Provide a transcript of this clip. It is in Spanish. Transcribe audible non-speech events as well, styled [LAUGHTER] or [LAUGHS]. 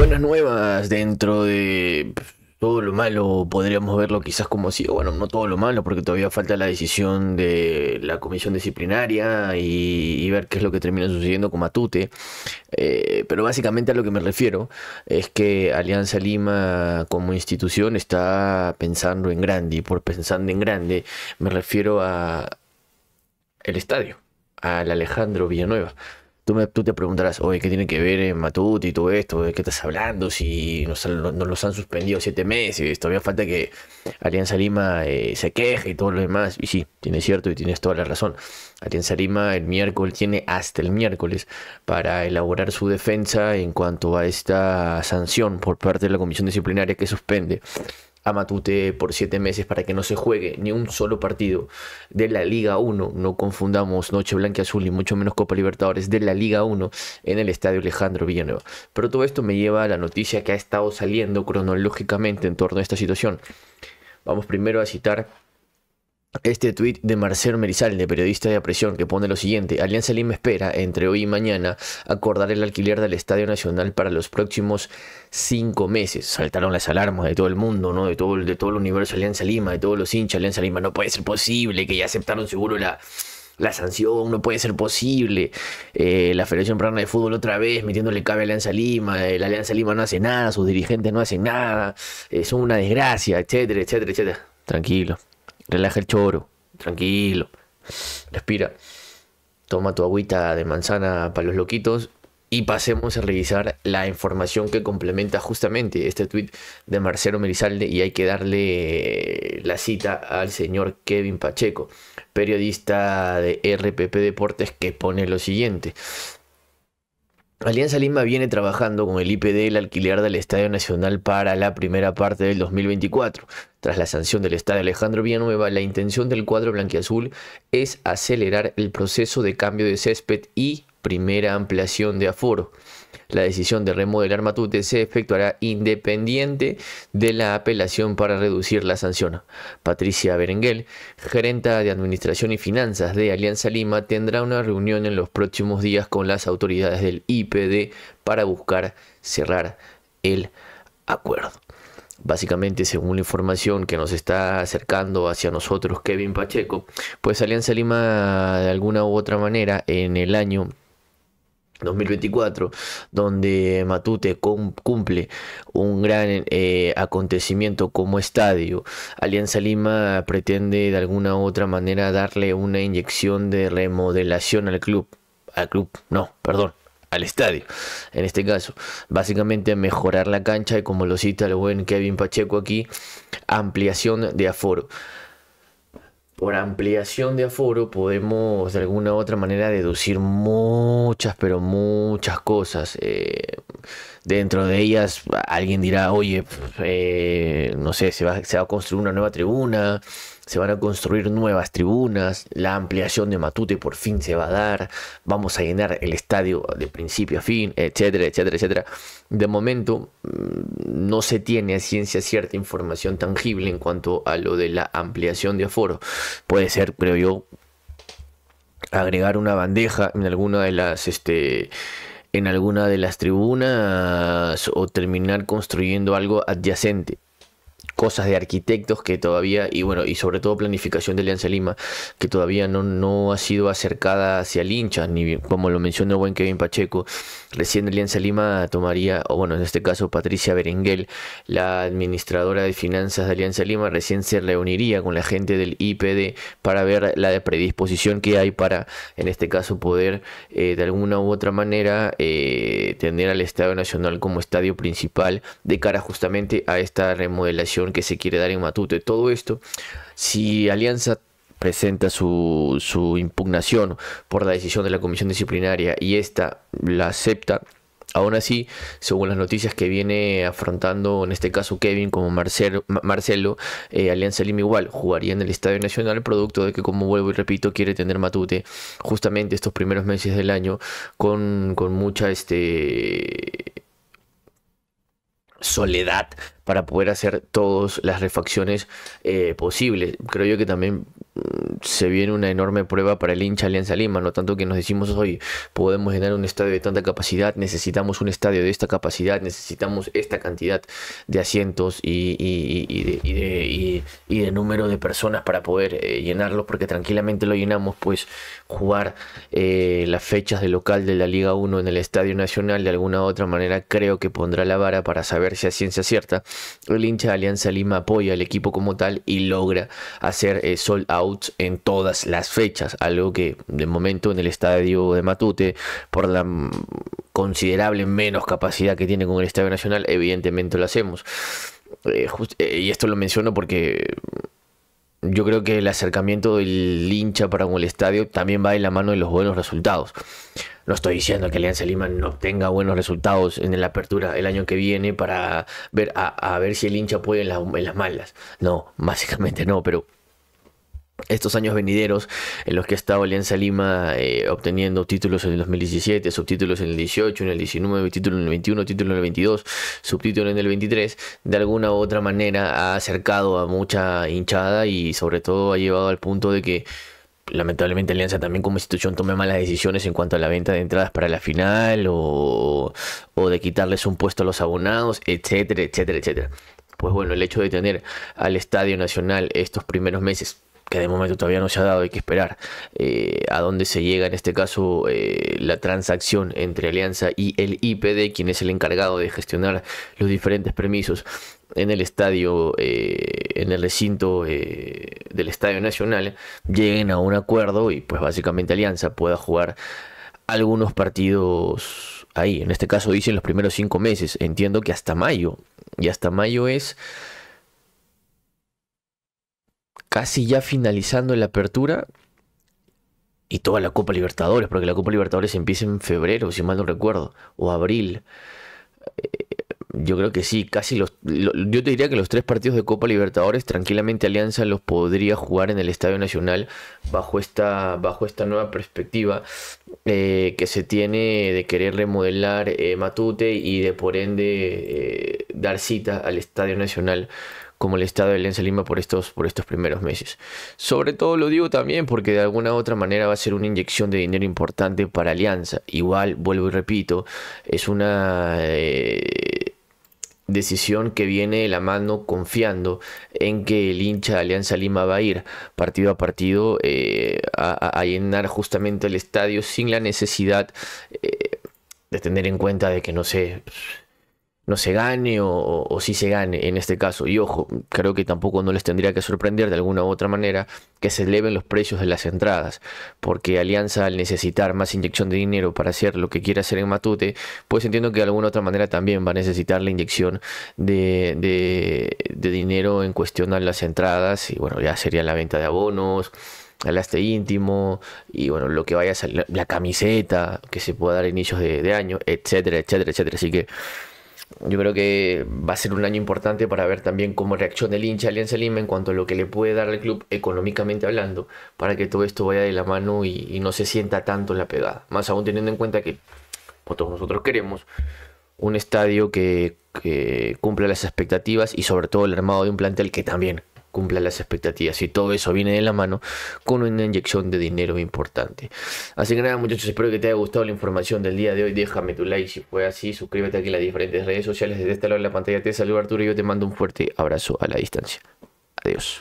buenas nuevas dentro de todo lo malo, podríamos verlo quizás como así, bueno, no todo lo malo, porque todavía falta la decisión de la comisión disciplinaria y, ver qué es lo que termina sucediendo con Matute. Eh, pero básicamente a lo que me refiero es que Alianza Lima como institución está pensando en grande, y por pensando en grande me refiero a el estadio, al Alejandro Villanueva. Tú, te preguntarás, oye, ¿qué tiene que ver en eh, y todo esto? ¿De qué estás hablando? Si nos, los han suspendido siete meses, todavía falta que Alianza Lima eh, se queje y todo lo demás. Y sí, tiene cierto y tienes toda la razón. Alianza Lima el miércoles tiene hasta el miércoles para elaborar su defensa en cuanto a esta sanción por parte de la Comisión Disciplinaria que suspende a Matute por 7 meses para que no se juegue ni un solo partido de la Liga 1, no confundamos Noche Blanca Azul y mucho menos Copa Libertadores de la Liga 1 en el Estadio Alejandro Villanueva. Pero todo esto me lleva a la noticia que ha estado saliendo cronológicamente en torno a esta situación. Vamos primero a citar este tuit de Marcelo de periodista de apresión, que pone lo siguiente: Alianza Lima espera, entre hoy y mañana, acordar el alquiler del Estadio Nacional para los próximos cinco meses. Saltaron las alarmas de todo el mundo, ¿no? De todo, de todo el universo Alianza Lima, de todos los hinchas Alianza Lima. No puede ser posible que ya aceptaron seguro la, sanción, no puede ser posible. Eh, la Federación Prana de Fútbol otra vez metiéndole cabe a Alianza Lima, eh, la Alianza Lima no hace nada, sus dirigentes no hacen nada, es una desgracia, etcétera, etcétera, etcétera. Tranquilo. Relaja el choro, tranquilo. Respira. Toma tu agüita de manzana para los loquitos y pasemos a revisar la información que complementa justamente este tweet de Marcelo Merizalde y hay que darle eh, la cita al señor Kevin Pacheco, periodista de RPP Deportes que pone lo siguiente. Alianza Lima viene trabajando con el IPD el alquiler del Estadio Nacional para la primera parte del 2024. Tras la sanción del Estadio Alejandro Villanueva, la intención del cuadro blanquiazul es acelerar el proceso de cambio de césped y primera ampliación de aforo. La decisión de remodelar Matute se efectuará independiente de la apelación para reducir la sanción. Patricia Berenguel, gerenta de Administración y Finanzas de Alianza Lima, tendrá una reunión en los próximos días con las autoridades del IPD para buscar cerrar el acuerdo. Básicamente, según la información que nos está acercando hacia nosotros Kevin Pacheco, pues Alianza Lima de alguna u otra manera en el año 2024, donde Matute cumple un gran eh, acontecimiento como estadio, Alianza Lima pretende de alguna u otra manera darle una inyección de remodelación al club. Al club, no, perdón, al estadio, en este caso. Básicamente mejorar la cancha y como lo cita el buen Kevin Pacheco aquí, ampliación de aforo por ampliación de aforo podemos de alguna u otra manera deducir muchas, pero muchas cosas. Eh, Dentro de ellas alguien dirá, oye, eh, no sé, se va, a construir una nueva tribuna, se van a construir nuevas tribunas, la ampliación de Matute por fin se va a dar, vamos a llenar el estadio de principio a fin, etcétera, etcétera, etcétera. De momento mm, no se tiene a ciencia cierta información tangible en cuanto a lo de la ampliación de aforo. Puede ser, creo yo, agregar una bandeja en alguna de las... Este, en alguna de las tribunas o terminar construyendo algo adyacente cosas de arquitectos que todavía, y bueno, y sobre todo planificación de Alianza Lima, que todavía no, no ha sido acercada hacia el hincha, ni como lo mencionó buen Kevin Pacheco, recién Alianza Lima tomaría, o bueno, en este caso Patricia Berenguel, la administradora de finanzas de Alianza Lima, recién se reuniría con la gente del IPD para ver la predisposición que hay para, en este caso, poder eh, de alguna u otra manera eh, tener al Estadio Nacional como estadio principal de cara justamente a esta remodelación que se quiere dar en Matute. Todo esto, si Alianza presenta su, su impugnación por la decisión de la comisión disciplinaria y esta la acepta, Aún así, según las noticias que viene afrontando, en este caso Kevin como Marcelo, eh, Alianza Lima igual jugaría en el Estadio Nacional, producto de que, como vuelvo y repito, quiere tener Matute justamente estos primeros meses del año con, con mucha este, soledad para poder hacer todas las refacciones eh, posibles. Creo yo que también se viene una enorme prueba para el hincha Alianza Lima, no tanto que nos decimos hoy, podemos llenar un estadio de tanta capacidad, necesitamos un estadio de esta capacidad, necesitamos esta cantidad de asientos y, de, número de personas para poder eh, llenarlos, porque tranquilamente lo llenamos, pues jugar eh, las fechas de local de la Liga 1 en el Estadio Nacional de alguna u otra manera creo que pondrá la vara para saber si a ciencia cierta el hincha Alianza Lima apoya al equipo como tal y logra hacer eh, sol a en todas las fechas, algo que de momento en el estadio de Matute, por la considerable menos capacidad que tiene con el Estadio Nacional, evidentemente lo hacemos. Eh, eh, y esto lo menciono porque yo creo que el acercamiento del hincha para con el estadio también va en la mano de los buenos resultados. No estoy diciendo que Alianza Lima no tenga buenos resultados en la apertura el año que viene para ver a, ver si el hincha puede en las malas. No, [LAUGHS] básicamente no, pero estos años venideros en los que ha estado Alianza Lima eh, obteniendo títulos en el 2017, subtítulos en el 18, en el 19, título en el 21, título en el 22, subtítulos en el 23, de alguna u otra manera ha acercado a mucha hinchada y sobre todo ha llevado al punto de que lamentablemente Alianza también como institución tome malas decisiones en cuanto a la venta de entradas para la final o, o de quitarles un puesto a los abonados, etcétera, etcétera, etcétera. Pues bueno, el hecho de tener al Estadio Nacional estos primeros meses que de momento todavía no se ha dado, hay que esperar eh, a dónde se llega en este caso eh, la transacción entre Alianza y el IPD, quien es el encargado de gestionar los diferentes permisos en el estadio, eh, en el recinto del Estadio Nacional, lleguen a un acuerdo y pues básicamente Alianza pueda jugar algunos partidos ahí. En este caso dicen los primeros cinco meses, entiendo que hasta mayo, y hasta mayo es casi ya finalizando la apertura y toda la Copa Libertadores, porque la Copa Libertadores empieza en febrero, si mal no recuerdo, o abril. Eh, yo creo que sí, casi los. yo te diría que los tres partidos de Copa Libertadores, tranquilamente Alianza los podría jugar en el Estadio Nacional bajo esta, bajo esta nueva perspectiva eh, que se tiene de querer remodelar eh, Matute y de por ende dar cita al Estadio Nacional como el estado de Alianza Lima por estos, por estos primeros meses. Sobre todo lo digo también porque de alguna u otra manera va a ser una inyección de dinero importante para Alianza. Igual, vuelvo y repito, es una... Eh, decisión que viene la mano confiando en que el hincha de Alianza Lima va a ir partido a partido eh, a, llenar justamente el estadio sin la necesidad eh, de tener en cuenta de que no sé no se gane o, si se gane en este caso. Y ojo, creo que tampoco no les tendría que sorprender de alguna u otra manera que se eleven los precios de las entradas, porque Alianza al necesitar más inyección de dinero para hacer lo que quiere hacer en Matute, pues entiendo que de alguna u otra manera también va a necesitar la inyección de, dinero en cuestión a las entradas y bueno, ya sería la venta de abonos alaste íntimo y bueno, lo que vaya a salir, la camiseta que se pueda dar a inicios de año, etcétera, etcétera, etcétera. Así que yo creo que va a ser un año importante para ver también cómo reacciona el hincha Alianza Lima en cuanto a lo que le puede dar al club económicamente hablando, para que todo esto vaya de la mano y, no se sienta tanto la pegada. Más aún teniendo en cuenta que todos nosotros queremos un estadio que, que cumpla las expectativas y sobre todo el armado de un plantel que también cumpla las expectativas. Y todo eso viene de la mano con una inyección de dinero importante. Así que nada muchachos, espero que te haya gustado la información del día de hoy. Déjame tu like si fue así. Suscríbete aquí en las diferentes redes sociales. Desde este lado de la pantalla te saludo Arturo y yo te mando un fuerte abrazo a la distancia. Adiós.